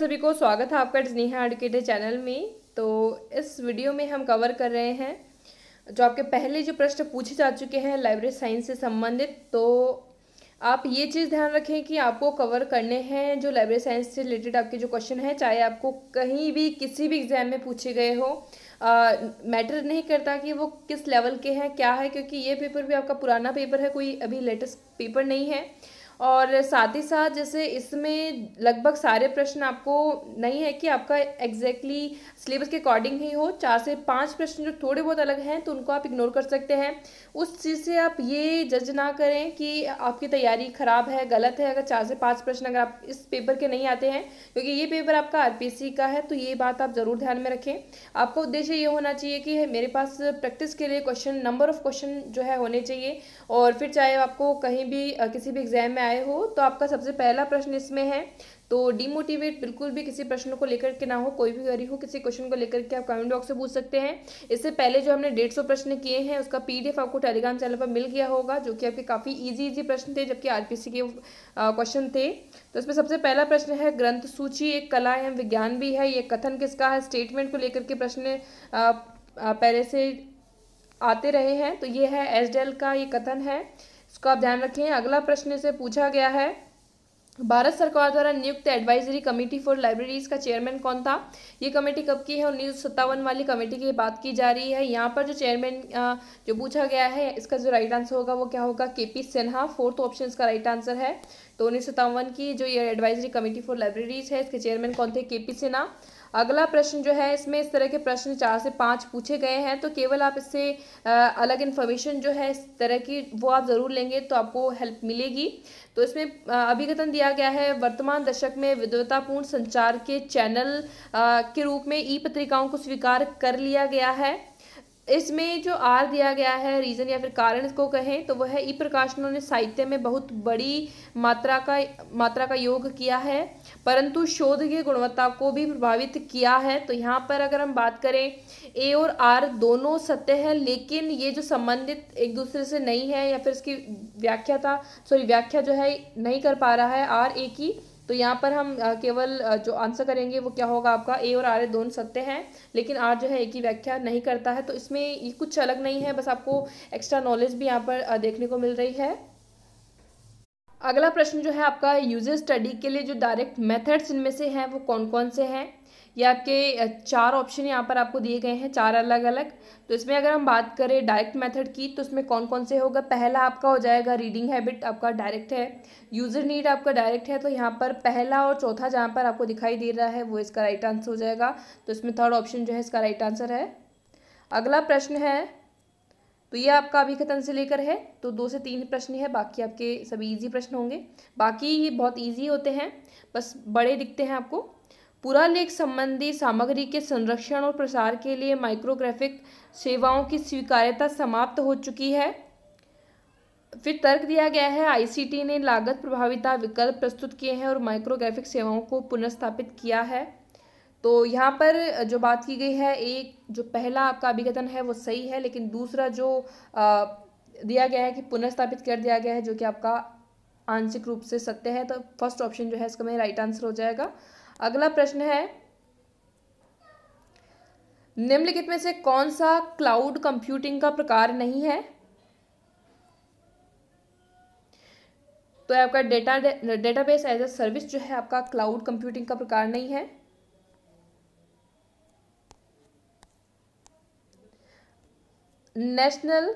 सभी को स्वागत है आपका स्नेहा एडुकेटर चैनल में तो इस वीडियो में हम कवर कर रहे हैं जो आपके पहले जो प्रश्न पूछे जा चुके हैं लाइब्रेरी साइंस से संबंधित तो आप ये चीज़ ध्यान रखें कि आपको कवर करने हैं जो लाइब्रेरी साइंस से रिलेटेड आपके जो क्वेश्चन हैं चाहे आपको कहीं भी किसी भी एग्ज़ाम में पूछे गए हो मैटर नहीं करता कि वो किस लेवल के हैं क्या है क्योंकि ये पेपर भी आपका पुराना पेपर है कोई अभी लेटेस्ट पेपर नहीं है और साथ ही साथ जैसे इसमें लगभग सारे प्रश्न आपको नहीं है कि आपका एग्जैक्टली exactly सिलेबस के अकॉर्डिंग ही हो चार से पाँच प्रश्न जो थोड़े बहुत अलग हैं तो उनको आप इग्नोर कर सकते हैं उस चीज़ से आप ये जज ना करें कि आपकी तैयारी ख़राब है गलत है अगर चार से पाँच प्रश्न अगर आप इस पेपर के नहीं आते हैं क्योंकि ये पेपर आपका आर का है तो ये बात आप ज़रूर ध्यान में रखें आपका उद्देश्य ये होना चाहिए कि मेरे पास प्रैक्टिस के लिए क्वेश्चन नंबर ऑफ़ क्वेश्चन जो है होने चाहिए और फिर चाहे आपको कहीं भी किसी भी एग्ज़ाम में आए हो तो आपका सबसे पहला प्रश्न इसमें है तो डीमोटिवेट बिल्कुल भी किसी प्रश्न को लेकर के ना हो कोई भी गरी हो किसी क्वेश्चन को लेकर के आप कमेंट बॉक्स से पूछ सकते हैं इससे पहले जो हमने डेढ़ सौ प्रश्न किए हैं उसका पीडीएफ आपको टेलीग्राम चैनल पर मिल गया होगा जो कि आपके काफ़ी इजी इजी प्रश्न थे जबकि आरपीसी के क्वेश्चन थे तो इसमें सबसे पहला प्रश्न है ग्रंथ सूची एक कला एवं विज्ञान भी है ये कथन किसका है स्टेटमेंट को लेकर के प्रश्न पहले से आते रहे हैं तो ये है एस का ये कथन है इसको आप ध्यान रखें अगला प्रश्न से पूछा गया है भारत सरकार द्वारा नियुक्त एडवाइजरी कमेटी फॉर लाइब्रेरीज का चेयरमैन कौन था ये कमेटी कब की है उन्नीस सौ सत्तावन वाली कमेटी की बात की जा रही है यहाँ पर जो चेयरमैन जो पूछा गया है इसका जो राइट आंसर होगा वो क्या होगा K P Sinha fourth option का राइट आंसर है तो उन्नीस की जो ये एडवाइजरी कमेटी फॉर लाइब्रेरीज है इसके चेयरमैन कौन थे के पी सिन्हा अगला प्रश्न जो है इसमें इस तरह के प्रश्न चार से पाँच पूछे गए हैं तो केवल आप इससे अलग इन्फॉर्मेशन जो है इस तरह की वो आप ज़रूर लेंगे तो आपको हेल्प मिलेगी तो इसमें अभिगतन दिया गया है वर्तमान दशक में विद्वतापूर्ण संचार के चैनल के रूप में ई पत्रिकाओं को स्वीकार कर लिया गया है इसमें जो आर दिया गया है रीज़न या फिर कारण इसको कहें तो वह ई प्रकाशनों ने साहित्य में बहुत बड़ी मात्रा का मात्रा का योग किया है परंतु शोध की गुणवत्ता को भी प्रभावित किया है तो यहाँ पर अगर हम बात करें ए और आर दोनों सत्य है लेकिन ये जो संबंधित एक दूसरे से नहीं है या फिर इसकी व्याख्या था सॉरी व्याख्या जो है नहीं कर पा रहा है आर ए की तो यहाँ पर हम केवल जो आंसर करेंगे वो क्या होगा आपका ए और आर ए दोनों सत्य हैं लेकिन आर जो है एक की व्याख्या नहीं करता है तो इसमें ये कुछ अलग नहीं है बस आपको एक्स्ट्रा नॉलेज भी यहाँ पर देखने को मिल रही है अगला प्रश्न जो है आपका यूजर स्टडी के लिए जो डायरेक्ट मेथड्स इनमें से हैं वो कौन कौन से हैं ये आपके चार ऑप्शन यहाँ पर आपको दिए गए हैं चार अलग अलग तो इसमें अगर हम बात करें डायरेक्ट मेथड की तो इसमें कौन कौन से होगा पहला आपका हो जाएगा रीडिंग हैबिट आपका डायरेक्ट है यूज़र नीड आपका डायरेक्ट है तो यहाँ पर पहला और चौथा जहाँ पर आपको दिखाई दे रहा है वो इसका राइट आंसर हो जाएगा तो इसमें थर्ड ऑप्शन जो है इसका राइट आंसर है अगला प्रश्न है तो ये आपका अभी खतन से लेकर है तो दो से तीन प्रश्न है बाकी आपके सभी इजी प्रश्न होंगे बाकी ये बहुत इजी होते हैं बस बड़े दिखते हैं आपको पूरा लेख संबंधी सामग्री के संरक्षण और प्रसार के लिए माइक्रोग्राफिक सेवाओं की स्वीकार्यता समाप्त हो चुकी है फिर तर्क दिया गया है आईसीटी ने लागत प्रभाविता विकल्प प्रस्तुत किए हैं और माइक्रोग्राफिक सेवाओं को पुनर्स्थापित किया है तो यहाँ पर जो बात की गई है एक जो पहला आपका अभिगतन है वो सही है लेकिन दूसरा जो आ, दिया गया है कि पुनर्स्थापित कर दिया गया है जो कि आपका आंशिक रूप से सत्य है तो फर्स्ट ऑप्शन जो है इसका मेरा राइट आंसर हो जाएगा अगला प्रश्न है निम्नलिखित में से कौन सा क्लाउड कंप्यूटिंग का प्रकार नहीं है तो आपका data database as a service जो है आपका क्लाउड कंप्यूटिंग का प्रकार नहीं है national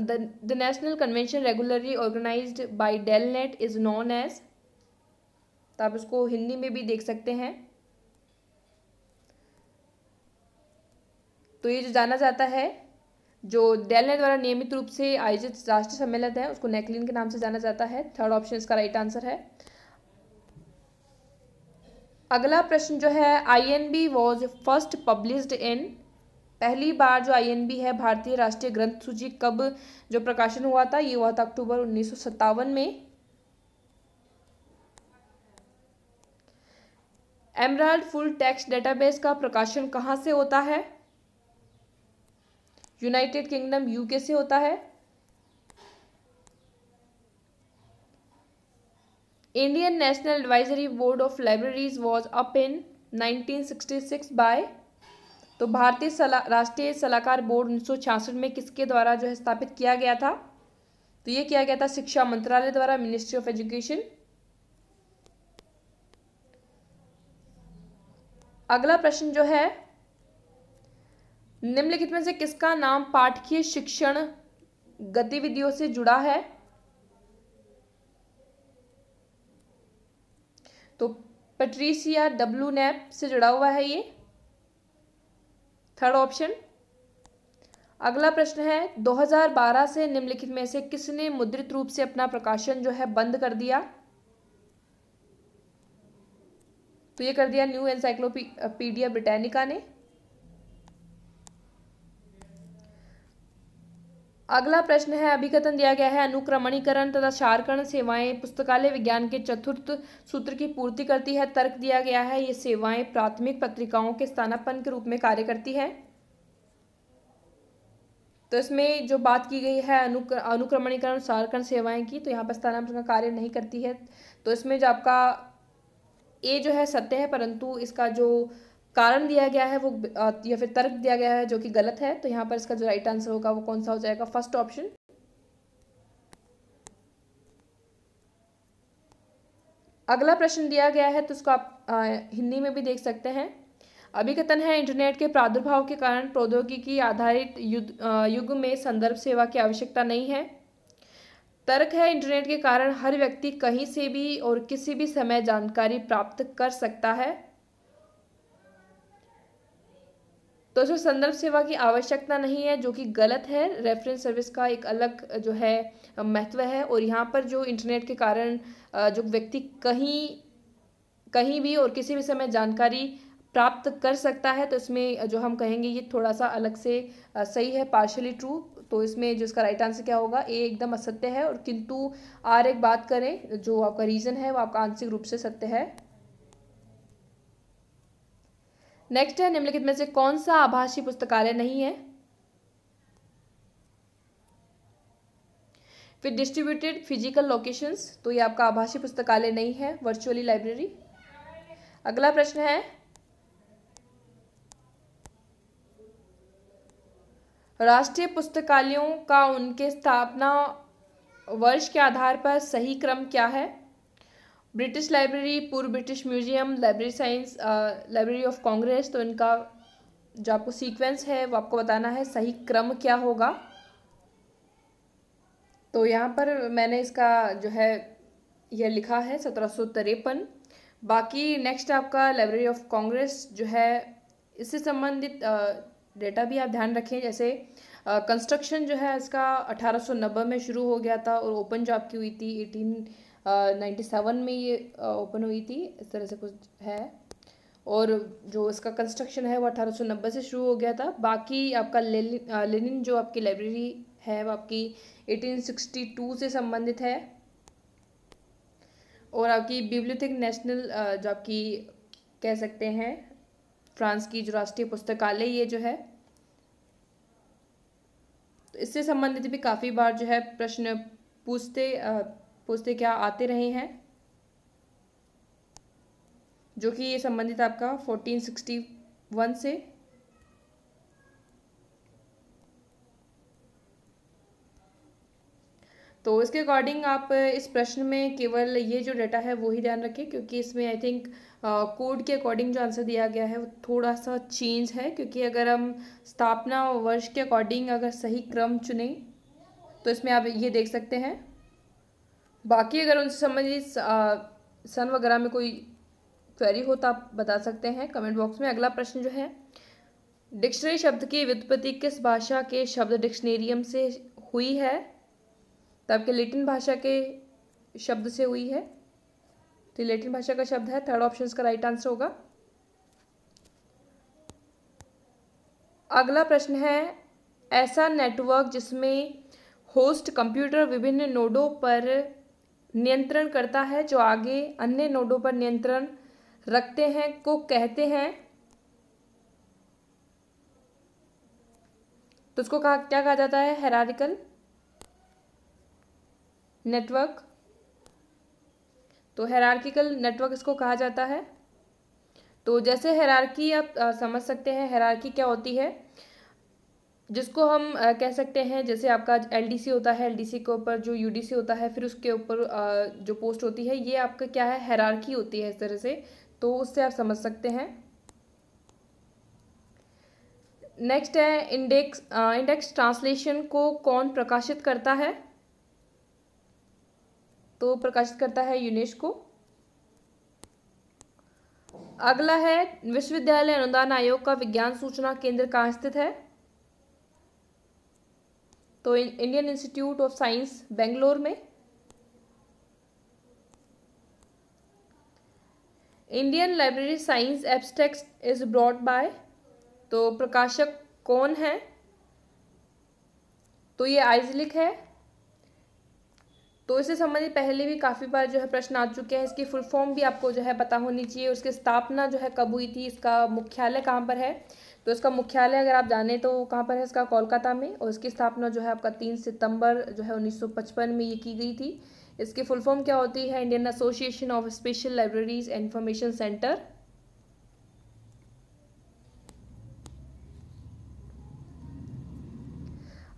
the national convention regularly organized by DELNET is known as तो आप इसको हिंदी में भी देख सकते हैं तो ये जो जाना जाता है जो डेलने द्वारा नियमित रूप से आयोजित राष्ट्रीय सम्मेलन है उसको नेकलिन के नाम से जाना जाता है थर्ड ऑप्शन इसका राइट आंसर है अगला प्रश्न जो है I N B was first published in पहली बार जो आई है भारतीय राष्ट्रीय ग्रंथ सूची कब जो प्रकाशन हुआ था ये हुआ था अक्टूबर उन्नीस में एमराल्ड फुल टेक्स्ट डेटाबेस का प्रकाशन कहाँ से होता है यूनाइटेड किंगडम यूके से होता है Indian national advisory board of libraries was up in 1966 by तो भारतीय सला, राष्ट्रीय सलाहकार बोर्ड उन्नीस में किसके द्वारा जो है स्थापित किया गया था तो ये किया गया था शिक्षा मंत्रालय द्वारा मिनिस्ट्री ऑफ एजुकेशन अगला प्रश्न जो है निम्नलिखित में से किसका नाम पाठकीय शिक्षण गतिविधियों से जुड़ा है तो पेट्रीसिया डब्ल्यू नेप से जुड़ा हुआ है ये थर्ड ऑप्शन अगला प्रश्न है 2012 से निम्नलिखित में से किसने मुद्रित रूप से अपना प्रकाशन जो है बंद कर दिया तो ये कर दिया न्यू एनसाइक्लोपीडिया ब्रिटेनिका ने अगला प्रश्न है अभी कथन दिया गया है अनुक्रमणीकरण तथा शारकरण सेवाएं पुस्तकालय विज्ञान के चतुर्थ सूत्र की पूर्ति करती है तर्क दिया गया है ये सेवाएं प्राथमिक पत्रिकाओं के स्थानापन के रूप में कार्य करती है तो इसमें जो बात की गई है अनुक्र अनुक्रमणीकरण शारकरण सेवाएं की तो यहाँ पर स्थानापन का कार्य नहीं करती है तो इसमें जो आपका ए जो है सत्य है परंतु इसका जो कारण दिया गया है वो या फिर तर्क दिया गया है जो कि गलत है तो यहाँ पर इसका जो राइट आंसर होगा वो कौन सा हो जाएगा फर्स्ट ऑप्शन अगला प्रश्न दिया गया है तो उसको आप आ, हिंदी में भी देख सकते हैं अभी कथन है इंटरनेट के प्रादुर्भाव के कारण प्रौद्योगिकी आधारित युग में संदर्भ सेवा की आवश्यकता नहीं है तर्क है इंटरनेट के कारण हर व्यक्ति कहीं से भी और किसी भी समय जानकारी प्राप्त कर सकता है तो जो संदर्भ सेवा की आवश्यकता नहीं है जो कि गलत है रेफरेंस सर्विस का एक अलग जो है महत्व है और यहाँ पर जो इंटरनेट के कारण जो व्यक्ति कहीं कहीं भी और किसी भी समय जानकारी प्राप्त कर सकता है तो इसमें जो हम कहेंगे ये थोड़ा सा अलग से सही है पार्शली ट्रू तो इसमें जो इसका राइट आंसर क्या होगा ए एकदम असत्य है और किंतु आर एक बात करें जो आपका रीज़न है वो आपका आंशिक रूप से सत्य है नेक्स्ट है निम्नलिखित में से कौन सा आभाषी पुस्तकालय नहीं है फिर डिस्ट्रीब्यूटेड फिजिकल लोकेशंस तो ये आपका आभाषी पुस्तकालय नहीं है वर्चुअली लाइब्रेरी अगला प्रश्न है राष्ट्रीय पुस्तकालयों का उनके स्थापना वर्ष के आधार पर सही क्रम क्या है ब्रिटिश लाइब्रेरी पूर्व British museum library science library of Congress तो इनका जो आपको सीक्वेंस है वो आपको बताना है सही क्रम क्या होगा तो यहाँ पर मैंने इसका जो है यह लिखा है सत्रह सौ तिरपन बाकी नेक्स्ट आपका लाइब्रेरी ऑफ कांग्रेस जो है इससे संबंधित डेटा भी आप ध्यान रखें जैसे कंस्ट्रक्शन जो है इसका अठारह में शुरू हो गया था और ओपन जॉब की हुई थी एटीन नाइन्टी सेवन में ये ओपन हुई थी इस तरह से कुछ है और जो इसका कंस्ट्रक्शन है वो 1890 से शुरू हो गया था बाकी आपका लेनिन लेनिन जो आपकी लाइब्रेरी है वो आपकी 1862 से संबंधित है और आपकी बिब्लिथिक नेशनल जो आपकी कह सकते हैं फ्रांस की जो राष्ट्रीय पुस्तकालय ये जो है तो इससे संबंधित भी काफ़ी बार जो है प्रश्न पूछते पूछते क्या आते रहे हैं जो कि ये संबंधित आपका 1461 से तो इसके अकॉर्डिंग आप इस प्रश्न में केवल ये जो डाटा है वो ही ध्यान रखें क्योंकि इसमें आई थिंक कोड के अकॉर्डिंग जो आंसर दिया गया है वो थोड़ा सा चेंज है क्योंकि अगर हम स्थापना वर्ष के अकॉर्डिंग अगर सही क्रम चुने तो इसमें आप ये देख सकते हैं बाकी अगर उनसे संबंधित सन वगैरह में कोई क्वेरी हो तो आप बता सकते हैं कमेंट बॉक्स में अगला प्रश्न जो है डिक्शनरी शब्द की व्युत्पत्ति किस भाषा के शब्द डिक्शनेरियम से हुई है तो आपके लेटिन भाषा के शब्द से हुई है तो लेटिन भाषा का शब्द है थर्ड ऑप्शन का राइट आंसर होगा अगला प्रश्न है ऐसा नेटवर्क जिसमें होस्ट कंप्यूटर विभिन्न नोडों पर नियंत्रण करता है जो आगे अन्य नोडों पर नियंत्रण रखते हैं को कहते हैं तो उसको कहा क्या कहा जाता है हेरारिकल नेटवर्क तो हेरार्किकल नेटवर्क इसको कहा जाता है तो जैसे हेरार्की आप आ, समझ सकते हैं हेरार्की क्या होती है जिसको हम आ, कह सकते हैं जैसे आपका एलडीसी होता है एलडीसी के ऊपर जो यूडीसी होता है फिर उसके ऊपर जो पोस्ट होती है ये आपका क्या है हेरार्की होती है इस तरह से तो उससे आप समझ सकते हैं नेक्स्ट है इंडेक्स इंडेक्स ट्रांसलेशन को कौन प्रकाशित करता है तो प्रकाशित करता है यूनेस्को अगला है विश्वविद्यालय अनुदान आयोग का विज्ञान सूचना केंद्र कहाँ स्थित है तो Indian institute of science Bangalore में Indian library science abstracts is brought by तो प्रकाशक कौन है तो ये आइजलिक है तो इससे संबंधित पहले भी काफ़ी बार जो है प्रश्न आ चुके हैं इसकी फुल फॉर्म भी आपको जो है पता होनी चाहिए उसकी स्थापना जो है कब हुई थी इसका मुख्यालय कहाँ पर है तो इसका मुख्यालय अगर आप जाने तो कहाँ पर है इसका कोलकाता में और इसकी स्थापना जो है आपका तीन सितंबर जो है उन्नीस में ये की गई थी इसकी फुल फॉर्म क्या होती है Indian association of special libraries information centre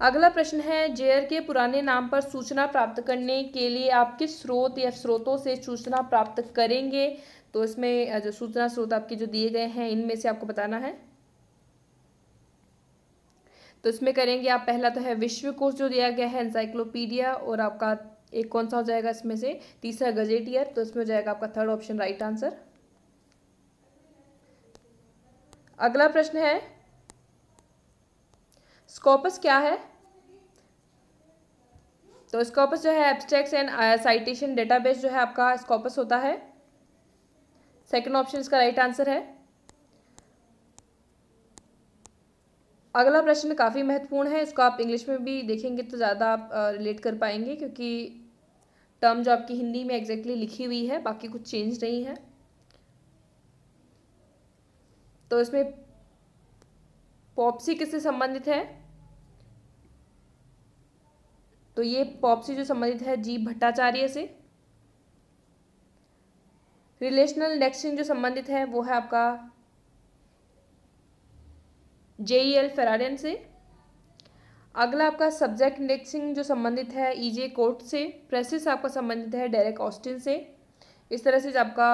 अगला प्रश्न है जेयर के पुराने नाम पर सूचना प्राप्त करने के लिए आप किस स्रोत या स्रोतों से सूचना प्राप्त करेंगे तो इसमें जो सूचना स्रोत आपके जो दिए गए हैं इनमें से आपको बताना है तो इसमें करेंगे आप पहला तो है विश्वकोश जो दिया गया है एनसाइक्लोपीडिया और आपका एक कौन सा हो जाएगा इसमें से तीसरा गजेटियर तो इसमें हो जाएगा आपका थर्ड ऑप्शन राइट आंसर अगला प्रश्न है स्कोपस क्या है तो स्कॉपस जो है एब्स्ट्रैक्ट्स एंड साइटेशन डेटाबेस जो है आपका स्कॉपस होता है सेकंड ऑप्शन इसका राइट आंसर है अगला प्रश्न काफ़ी महत्वपूर्ण है इसको आप इंग्लिश में भी देखेंगे तो ज़्यादा आप रिलेट uh, कर पाएंगे क्योंकि टर्म जो आपकी हिंदी में एग्जैक्टली exactly लिखी हुई है बाकी कुछ चेंज नहीं है तो इसमें पॉप्सी किससे संबंधित है तो ये पॉप से जो संबंधित है जी भट्टाचार्य से रिलेशनल नेक्सिंग जो संबंधित है वो है आपका जे एल फेरारियन से अगला आपका सब्जेक्ट नेक्सिंग जो संबंधित है ई जे कोर्ट से प्रेसिस आपका संबंधित है डेरेक ऑस्टिन से इस तरह से आपका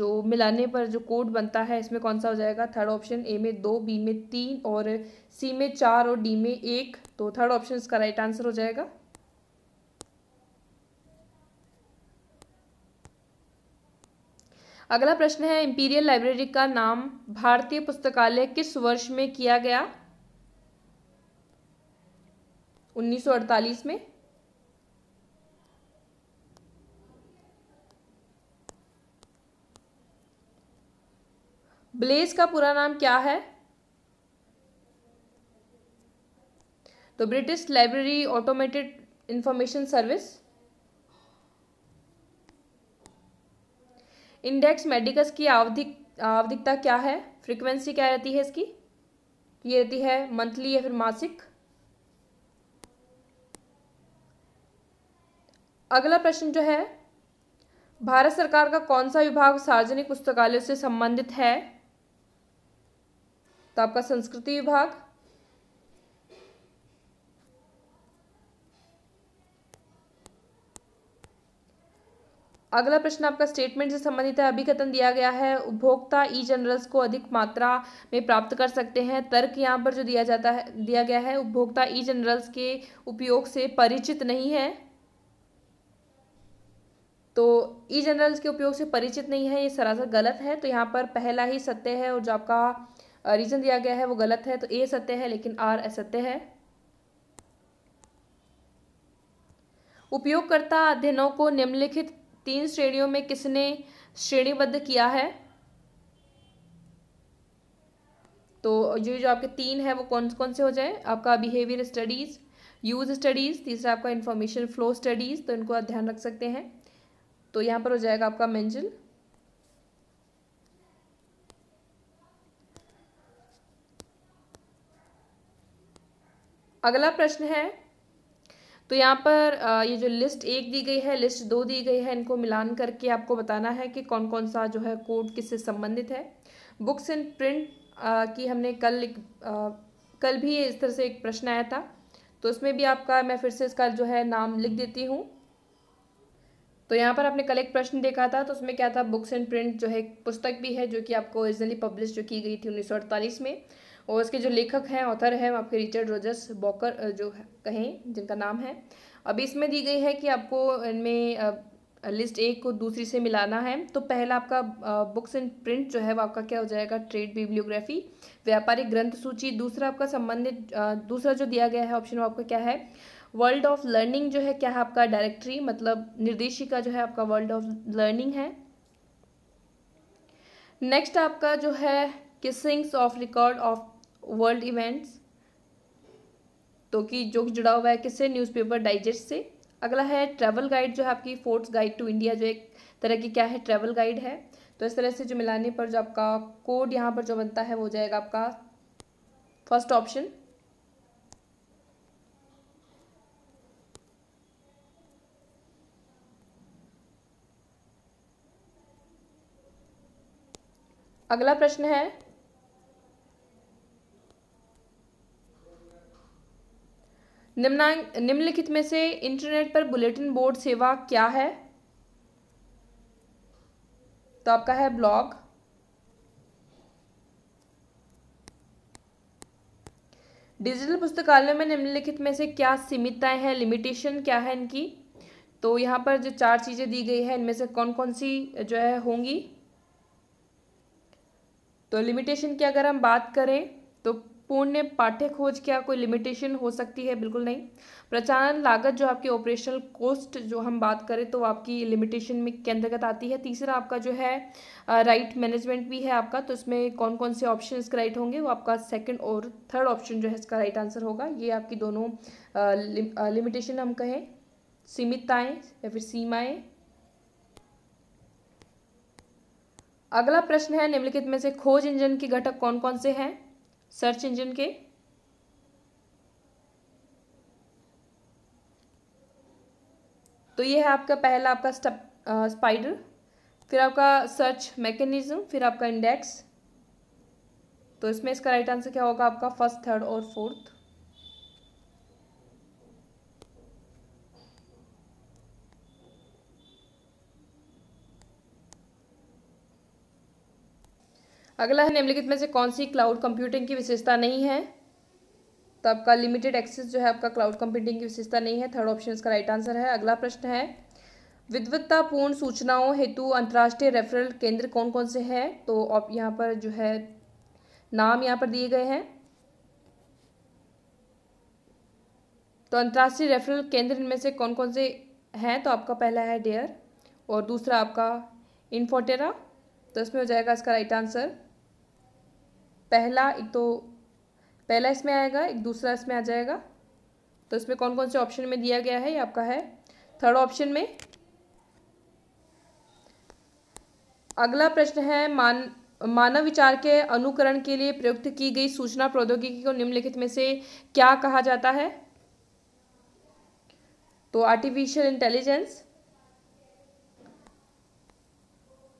जो मिलाने पर जो कोड बनता है इसमें कौन सा हो जाएगा थर्ड ऑप्शन ए में दो बी में तीन और सी में चार और डी में एक तो थर्ड ऑप्शन इसका राइट आंसर हो जाएगा अगला प्रश्न है इंपीरियल लाइब्रेरी का नाम भारतीय पुस्तकालय किस वर्ष में किया गया 1948 में ब्लेज का पूरा नाम क्या है तो British library automated information service index medicus की आवधिक आवधिकता क्या है फ्रीक्वेंसी क्या रहती है इसकी ये रहती है मंथली या फिर मासिक अगला प्रश्न जो है भारत सरकार का कौन सा विभाग सार्वजनिक पुस्तकालयों से संबंधित है तो आपका संस्कृति विभाग अगला प्रश्न आपका स्टेटमेंट से संबंधित है अभी कथन दिया गया है उपभोक्ता ई जनरल्स को अधिक मात्रा में प्राप्त कर सकते हैं तर्क यहाँ पर जो दिया जाता है दिया गया है उपभोक्ता ई जनरल्स के उपयोग से परिचित नहीं है तो ई जनरल्स के उपयोग से परिचित नहीं है ये सरासर गलत है तो यहाँ पर पहला ही सत्य है और जो आपका रीजन दिया गया है वो गलत है तो ए सत्य है लेकिन आर असत्य है उपयोगकर्ता अध्ययनों को निम्नलिखित तीन श्रेणियों में किसने श्रेणीबद्ध किया है तो जो जो आपके तीन है वो कौन कौन से हो जाए आपका बिहेवियर स्टडीज़ यूज स्टडीज़ तीसरा आपका इन्फॉर्मेशन फ्लो स्टडीज़ तो इनको आप ध्यान रख सकते हैं तो यहाँ पर हो जाएगा आपका मेंजल अगला प्रश्न है तो यहाँ पर ये जो लिस्ट एक दी गई है लिस्ट दो दी गई है इनको मिलान करके आपको बताना है कि कौन कौन सा जो है कोड किससे संबंधित है बुक्स एंड प्रिंट की हमने कल एक कल भी इस तरह से एक प्रश्न आया था तो उसमें भी आपका मैं फिर से इसका जो है नाम लिख देती हूँ तो यहाँ पर आपने कल एक प्रश्न देखा था तो उसमें क्या था बुक्स एंड प्रिंट जो है पुस्तक भी है जो कि आपको ओरिजिनली पब्लिश जो की गई थी उन्नीस में और उसके जो लेखक हैं ऑथर हैं आपके रिचर्ड रोजर्स बॉकर जो कहें जिनका नाम है अब इसमें दी गई है कि आपको इनमें लिस्ट एक को दूसरी से मिलाना है तो पहला आपका बुक्स एंड प्रिंट जो है वो आपका क्या हो जाएगा ट्रेड बिब्लियोग्राफी व्यापारिक ग्रंथ सूची दूसरा आपका संबंधित दूसरा जो दिया गया है ऑप्शन वो आपका क्या है वर्ल्ड ऑफ लर्निंग जो है क्या है आपका डायरेक्टरी मतलब निर्देशिका जो है आपका वर्ल्ड ऑफ लर्निंग है नेक्स्ट आपका जो है Keesing's of record of world events तो कि जो जुड़ा हुआ है किससे न्यूज़पेपर डाइजेस्ट से अगला है ट्रैवल गाइड जो है आपकी फोर्ट्स गाइड टू इंडिया जो एक तरह की क्या है ट्रैवल गाइड है तो इस तरह से जो मिलाने पर जो आपका कोड यहाँ पर जो बनता है वो हो जाएगा आपका फर्स्ट ऑप्शन अगला प्रश्न है निम्नलिखित में से इंटरनेट पर बुलेटिन बोर्ड सेवा क्या है तो आपका है ब्लॉग डिजिटल पुस्तकालयों में निम्नलिखित में से क्या सीमितताएं हैं लिमिटेशन क्या है इनकी तो यहाँ पर जो चार चीज़ें दी गई है इनमें से कौन कौन सी जो है होंगी तो लिमिटेशन की अगर हम बात करें तो पूर्ण पाठ्य खोज क्या कोई लिमिटेशन हो सकती है बिल्कुल नहीं प्रचालन लागत जो आपकी ऑपरेशनल कॉस्ट जो हम बात करें तो आपकी लिमिटेशन में के अंतर्गत आती है तीसरा आपका जो है राइट मैनेजमेंट भी है आपका तो इसमें कौन कौन से ऑप्शन इसके राइट होंगे वो आपका सेकंड और थर्ड ऑप्शन जो है इसका राइट आंसर होगा ये आपकी दोनों लिमिटेशन हम कहें सीमितताएँ या फिर सीमाएँ अगला प्रश्न है निम्नलिखित में से खोज इंजन के घटक कौन कौन से हैं सर्च इंजन के तो ये है आपका पहला आपका स्टप स्पाइडर फिर आपका सर्च मैकेनिज्म फिर आपका इंडेक्स तो इसमें इसका राइट आंसर क्या होगा आपका फर्स्ट थर्ड और फोर्थ अगला है निम्नलिखित में से कौन सी क्लाउड कंप्यूटिंग की विशेषता नहीं है तो आपका लिमिटेड एक्सेस जो है आपका क्लाउड कंप्यूटिंग की विशेषता नहीं है थर्ड ऑप्शन इसका राइट आंसर है अगला प्रश्न है विद्वत्तापूर्ण सूचनाओं हेतु अंतर्राष्ट्रीय रेफरल केंद्र कौन कौन से हैं तो आप यहाँ पर जो है नाम यहाँ पर दिए गए हैं तो अंतर्राष्ट्रीय रेफरल केंद्र इनमें से कौन कौन से हैं तो आपका पहला है डेयर और दूसरा आपका इन्फोटेरा तो इसमें हो जाएगा इसका राइट आंसर पहला एक तो पहला इसमें आएगा एक दूसरा इसमें आ जाएगा तो इसमें कौन कौन से ऑप्शन में दिया गया है ये आपका है थर्ड ऑप्शन में अगला प्रश्न है मान मानव विचार के अनुकरण के लिए प्रयुक्त की गई सूचना प्रौद्योगिकी को निम्नलिखित में से क्या कहा जाता है तो आर्टिफिशियल इंटेलिजेंस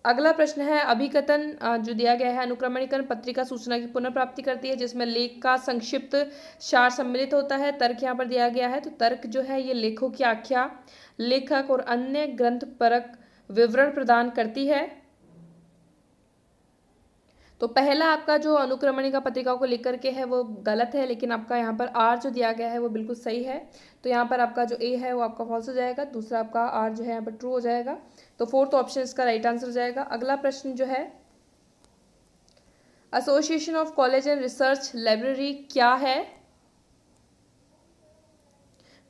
अगला प्रश्न है अभिकथन जो दिया गया है अनुक्रमणीकरण पत्रिका सूचना की पुनः प्राप्ति करती है जिसमें लेख का संक्षिप्त सार सम्मिलित होता है तर्क यहाँ पर दिया गया है तो तर्क जो है ये लेखों की आख्या लेखक और अन्य ग्रंथ परक विवरण प्रदान करती है तो पहला आपका जो अनुक्रमणिका पत्रिका को लेकर के है वो गलत है लेकिन आपका यहाँ पर आर जो दिया गया है वो बिल्कुल सही है तो यहाँ पर आपका जो ए है वो आपका फॉल्स हो जाएगा दूसरा आपका आर जो है यहाँ पर ट्रू हो जाएगा तो फोर्थ ऑप्शन इसका राइट आंसर हो जाएगा अगला प्रश्न जो है association of college and research library क्या है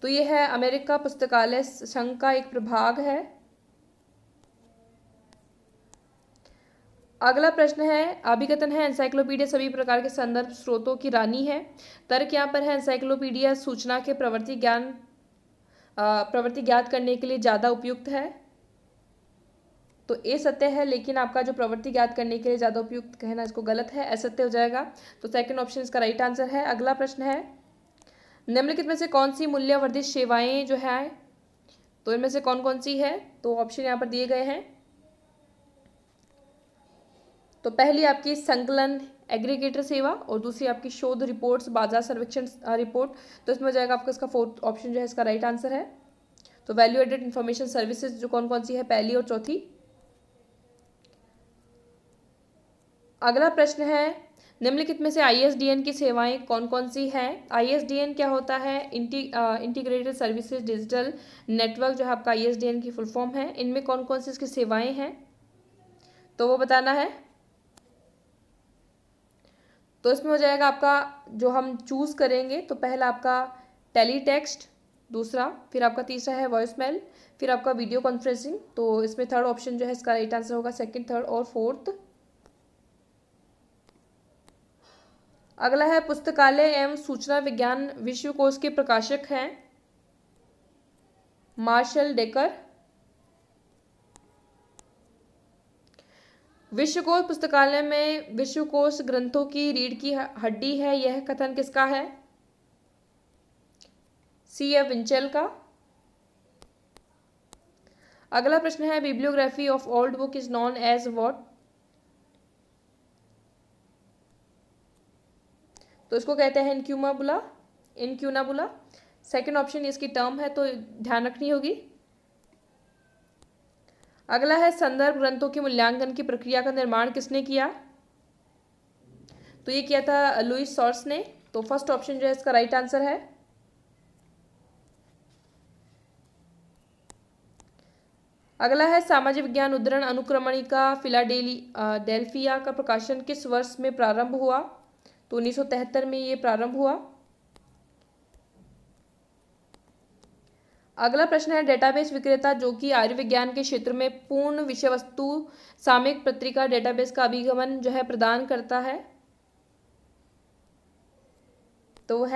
तो ये है अमेरिका पुस्तकालय संघ का एक प्रभाग है अगला प्रश्न है अभिकथन है एनसाइक्लोपीडिया सभी प्रकार के संदर्भ स्रोतों की रानी है तर्क यहाँ पर है एनसाइक्लोपीडिया सूचना के प्रवृत्ति ज्ञान प्रवृत्ति ज्ञात करने के लिए ज़्यादा उपयुक्त है तो ए सत्य है लेकिन आपका जो प्रवृत्ति ज्ञात करने के लिए ज़्यादा उपयुक्त कहना इसको गलत है असत्य हो जाएगा तो सेकंड ऑप्शन इसका राइट आंसर है अगला प्रश्न है निम्नलिखित में से कौन सी मूल्यवर्धित सेवाएं जो है तो इनमें से कौन कौन सी है तो ऑप्शन यहाँ पर दिए गए हैं तो पहली आपकी संकलन एग्रीगेटर सेवा और दूसरी आपकी शोध रिपोर्ट्स बाजार सर्वेक्षण रिपोर्ट तो इसमें जाएगा आपका इसका फोर्थ ऑप्शन जो है इसका राइट आंसर है तो वैल्यू एडेड इन्फॉर्मेशन सर्विसेज जो कौन कौन सी है पहली और चौथी अगला प्रश्न है निम्नलिखित में से आईएसडीएन की सेवाएं कौन कौन सी हैं आईएसडीएन क्या होता है इंटी इंटीग्रेटेड सर्विसेज डिजिटल नेटवर्क जो है आपका आईएसडीएन की फुल फॉर्म है इनमें कौन कौन सी इसकी सेवाएं हैं तो वो बताना है तो इसमें हो जाएगा आपका जो हम चूज़ करेंगे तो पहला आपका टेली टेक्स्ट दूसरा फिर आपका तीसरा है वॉइस मेल फिर आपका वीडियो कॉन्फ्रेंसिंग तो इसमें थर्ड ऑप्शन जो है इसका राइट आंसर होगा सेकेंड थर्ड और फोर्थ अगला है पुस्तकालय एवं सूचना विज्ञान विश्व कोश के प्रकाशक हैं मार्शल डेकर विश्वकोश पुस्तकालय में विश्वकोश ग्रंथों की रीढ़ की हड्डी है यह कथन किसका है सी ए विंचल का अगला प्रश्न है bibliography of old book is known as what तो इसको कहते हैं इनक्यूमाबुला इनक्यूनाबुला सेकेंड ऑप्शन इसकी टर्म है तो ध्यान रखनी होगी अगला है संदर्भ ग्रंथों के मूल्यांकन की प्रक्रिया का निर्माण किसने किया तो ये किया था लुइस सॉर्स ने तो फर्स्ट ऑप्शन जो है इसका राइट आंसर है अगला है सामाजिक विज्ञान उद्धरण अनुक्रमणिका फिलाडेली डेल्फिया का प्रकाशन किस वर्ष में प्रारंभ हुआ तो उन्नीस में ये प्रारंभ हुआ अगला प्रश्न है डेटाबेस विक्रेता जो कि आयुर्विज्ञान के क्षेत्र में पूर्ण विषय वस्तु सामयिक पत्रिका डेटाबेस का अभिगमन जो है प्रदान करता है तो वो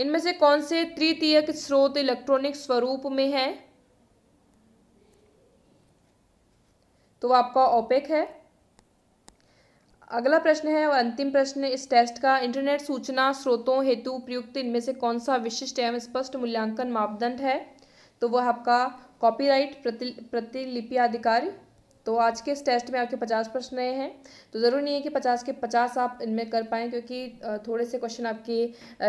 इनमें से कौन से तृतीयक स्रोत इलेक्ट्रॉनिक स्वरूप में है तो वो आपका ओपेक है अगला प्रश्न है और अंतिम प्रश्न इस टेस्ट का इंटरनेट सूचना स्रोतों हेतु प्रयुक्त इनमें से कौन सा विशिष्ट एवं स्पष्ट मूल्यांकन मापदंड है तो वह आपका कॉपीराइट प्रति प्रतिलिपि अधिकारी तो आज के इस टेस्ट में आपके पचास प्रश्न रहे हैं तो ज़रूरी नहीं है कि पचास के पचास आप इनमें कर पाएँ क्योंकि थोड़े से क्वेश्चन आपके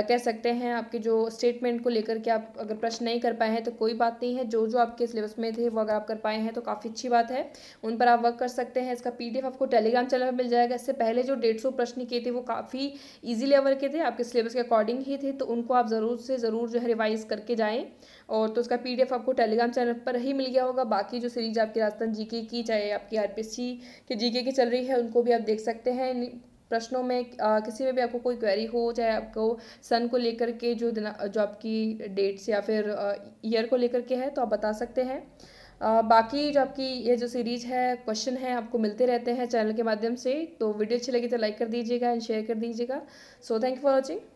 कह सकते हैं आपके जो स्टेटमेंट को लेकर के आप अगर प्रश्न नहीं कर पाए हैं तो कोई बात नहीं है जो जो आपके सिलेबस में थे वो अगर आप कर पाए हैं तो काफ़ी अच्छी बात है उन पर आप वर्क कर सकते हैं इसका पी आपको टेलीग्राम चैनल पर मिल जाएगा इससे पहले जो डेढ़ प्रश्न किए थे वो काफ़ी ईजी लेवल के थे आपके सिलेबस के अकॉर्डिंग ही थे तो उनको आप ज़रूर से ज़रूर जो है रिवाइज़ करके जाएँ और तो उसका पी आपको टेलीग्राम चैनल पर ही मिल गया होगा बाकी जो सीरीज आपकी राजस्थान जी की चाहे आपकी आर के जी की चल रही है उनको भी आप देख सकते हैं प्रश्नों में आ, किसी में भी आपको कोई क्वेरी हो चाहे आपको सन को लेकर के जो दिन जो आपकी डेट्स या फिर ईयर को लेकर के है तो आप बता सकते हैं आ, बाकी जो आपकी ये जो सीरीज है क्वेश्चन है आपको मिलते रहते हैं चैनल के माध्यम से तो वीडियो अच्छी लगी तो लाइक कर दीजिएगा एंड शेयर कर दीजिएगा so thank you for watching